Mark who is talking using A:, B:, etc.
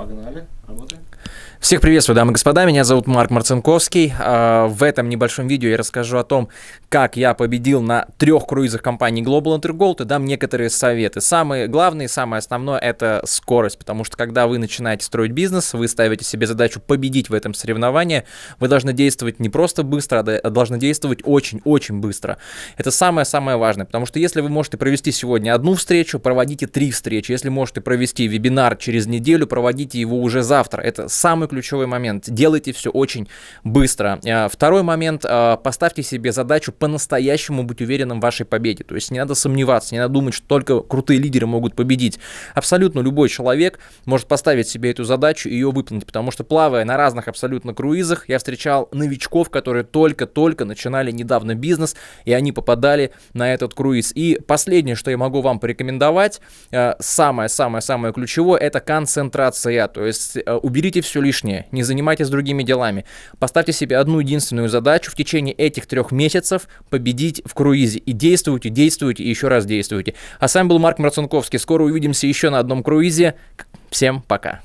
A: Погнали, работаем. Всех приветствую, дамы и господа. Меня зовут Марк Марцинковский. А, в этом небольшом видео я расскажу о том, как я победил на трех круизах компании Global Intergold и дам некоторые советы. Самое главное и самое основное – это скорость, потому что когда вы начинаете строить бизнес, вы ставите себе задачу победить в этом соревновании, вы должны действовать не просто быстро, а должны действовать очень-очень быстро. Это самое-самое важное, потому что если вы можете провести сегодня одну встречу, проводите три встречи. Если можете провести вебинар через неделю, проводите хотите его уже завтра. Это самый ключевой момент. Делайте все очень быстро. Э, второй момент. Э, поставьте себе задачу по-настоящему быть уверенным в вашей победе. То есть не надо сомневаться, не надо думать, что только крутые лидеры могут победить. Абсолютно любой человек может поставить себе эту задачу и ее выполнить, потому что плавая на разных абсолютно круизах, я встречал новичков, которые только-только начинали недавно бизнес, и они попадали на этот круиз. И последнее, что я могу вам порекомендовать, э, самое-самое-самое ключевое, это концентрация говорят. То есть э, уберите все лишнее, не занимайтесь другими делами. Поставьте себе одну единственную задачу в течение этих трех месяцев победить в круизе. И действуйте, действуйте и еще раз действуйте. А с вами был Марк Марцинковский. Скоро увидимся еще на одном круизе. Всем пока.